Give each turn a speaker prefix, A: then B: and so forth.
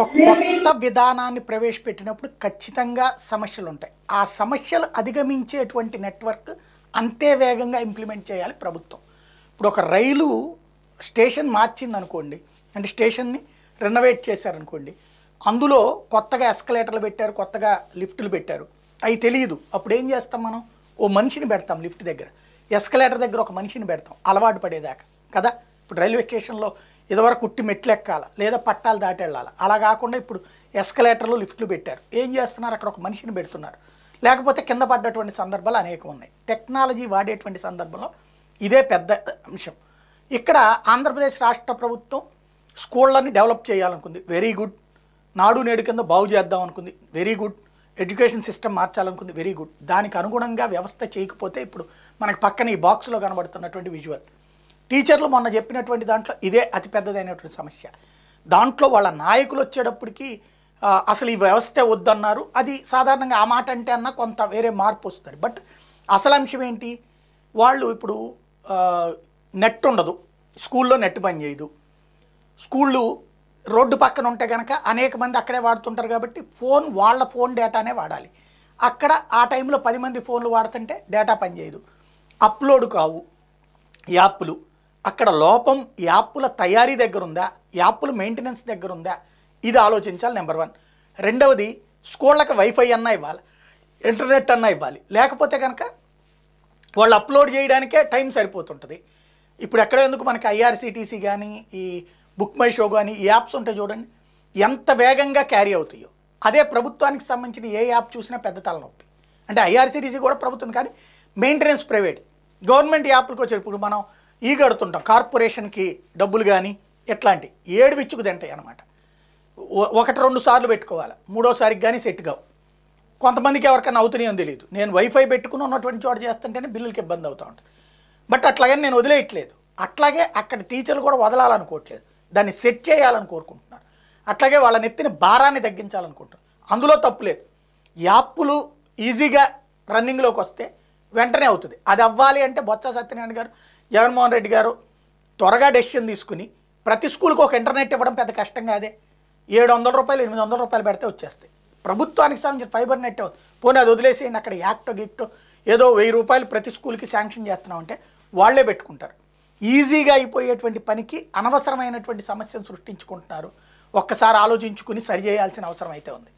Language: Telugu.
A: ఒక కొత్త విధానాన్ని ప్రవేశపెట్టినప్పుడు ఖచ్చితంగా సమస్యలు ఉంటాయి ఆ సమస్యలు అధిగమించేటువంటి నెట్వర్క్ అంతే వేగంగా ఇంప్లిమెంట్ చేయాలి ప్రభుత్వం ఇప్పుడు ఒక రైలు స్టేషన్ మార్చింది అనుకోండి అంటే స్టేషన్ని రెనోవేట్ చేశారనుకోండి అందులో కొత్తగా ఎస్కలేటర్లు పెట్టారు కొత్తగా లిఫ్టులు పెట్టారు అవి తెలియదు అప్పుడు ఏం చేస్తాం మనం ఓ మనిషిని పెడతాం లిఫ్ట్ దగ్గర ఎస్కలేటర్ దగ్గర ఒక మనిషిని పెడతాం అలవాటు పడేదాకా కదా ఇప్పుడు రైల్వే స్టేషన్లో ఇదివరకు కుట్టి మెట్లు ఎక్కాలి లేదా పట్టాలు దాటి వెళ్ళాలి అలా కాకుండా ఇప్పుడు ఎస్కలేటర్లు లిఫ్ట్లు పెట్టారు ఏం చేస్తున్నారు అక్కడ ఒక మనిషిని పెడుతున్నారు లేకపోతే కింద పడ్డటువంటి సందర్భాలు అనేకం ఉన్నాయి టెక్నాలజీ వాడేటువంటి సందర్భంలో ఇదే పెద్ద అంశం ఇక్కడ ఆంధ్రప్రదేశ్ రాష్ట్ర ప్రభుత్వం స్కూళ్ళని డెవలప్ చేయాలనుకుంది వెరీ గుడ్ నాడు నేడు కింద బాగు చేద్దాం అనుకుంది very good education system మార్చాలనుకుంది very good దానికి అనుగుణంగా వ్యవస్థ చేయకపోతే ఇప్పుడు మనకి పక్కన ఈ బాక్స్లో కనబడుతున్నటువంటి విజువల్ టీచర్లు మొన్న చెప్పినటువంటి దాంట్లో ఇదే అతిపెద్దదైనటువంటి సమస్య దాంట్లో వాళ్ళ నాయకులు వచ్చేటప్పటికి అసలు ఈ వ్యవస్థ వద్దన్నారు అది సాధారణంగా ఆ మాట అంటే అన్న కొంత వేరే మార్పు వస్తుంది బట్ అసలు అంశం ఏంటి వాళ్ళు ఇప్పుడు నెట్ ఉండదు స్కూల్లో నెట్ పని చేయదు స్కూళ్ళు రోడ్డు పక్కన ఉంటే కనుక అనేక మంది అక్కడే వాడుతుంటారు కాబట్టి ఫోన్ వాళ్ళ ఫోన్ డేటానే వాడాలి అక్కడ ఆ టైంలో పది మంది ఫోన్లు వాడుతుంటే డేటా పనిచేయదు అప్లోడ్ కావు యాప్లు అక్కడ లోపం యాప్ల తయారీ దగ్గర ఉందా యాప్ల మెయింటెనెన్స్ దగ్గర ఉందా ఇది ఆలోచించాలి నెంబర్ వన్ రెండవది స్కూళ్ళకి వైఫై అన్నా ఇవ్వాలి ఇంటర్నెట్ అన్నా ఇవ్వాలి లేకపోతే కనుక వాళ్ళు అప్లోడ్ చేయడానికే టైం సరిపోతుంటుంది ఇప్పుడు ఎక్కడ ఎందుకు మనకి ఐఆర్సీటీసీ కానీ ఈ బుక్ మై షో కానీ ఈ యాప్స్ ఉంటాయి చూడండి ఎంత వేగంగా క్యారీ అవుతాయో అదే ప్రభుత్వానికి సంబంధించిన ఏ యాప్ చూసినా పెద్ద తలనొప్పి అంటే ఐఆర్సీటీసీ కూడా ప్రభుత్వం కానీ మెయింటెనెన్స్ ప్రైవేట్ గవర్నమెంట్ యాప్లకు వచ్చేటప్పుడు మనం ఈగడుతుంటాం కార్పొరేషన్కి డబ్బులు కానీ ఎట్లాంటి ఏడు విచ్చుకు తింటాయి అనమాట ఒకటి రెండు సార్లు పెట్టుకోవాలి మూడోసారికి కానీ సెట్ కావు కొంతమందికి ఎవరికైనా అవుతున్నాయో తెలియదు నేను వైఫై పెట్టుకుని ఉన్నటువంటి చోట చేస్తుంటేనే బిల్లులకి ఇబ్బంది అవుతూ ఉంటుంది బట్ అట్లాగని నేను వదిలేయట్లేదు అట్లాగే అక్కడ టీచర్లు కూడా వదలాలనుకోవట్లేదు దాన్ని సెట్ చేయాలని కోరుకుంటున్నారు అట్లాగే వాళ్ళ నెత్తిన భారాన్ని తగ్గించాలనుకుంటున్నారు అందులో తప్పులేదు యాప్లు ఈజీగా రన్నింగ్లోకి వస్తే వెంటనే అవుతుంది అది అవ్వాలి అంటే బొత్స సత్యనారాయణ గారు జగన్మోహన్ రెడ్డి గారు త్వరగా డెసిషన్ తీసుకుని ప్రతి స్కూల్కి ఒక ఇంటర్నెట్ ఇవ్వడం పెద్ద కష్టం కాదే ఏడు వందల రూపాయలు ఎనిమిది వందల రూపాయలు పెడితే వచ్చేస్తాయి ప్రభుత్వానికి సంబంధించిన ఫైబర్ నెట్ పోనీ అది వదిలేసేయండి అక్కడ యాక్టో గిక్టో ఏదో వెయ్యి రూపాయలు ప్రతి స్కూల్కి శాంక్షన్ అంటే వాళ్లే పెట్టుకుంటారు ఈజీగా అయిపోయేటువంటి పనికి అనవసరమైనటువంటి సమస్యను సృష్టించుకుంటున్నారు ఒక్కసారి ఆలోచించుకుని సరిచేయాల్సిన అవసరం అయితే ఉంది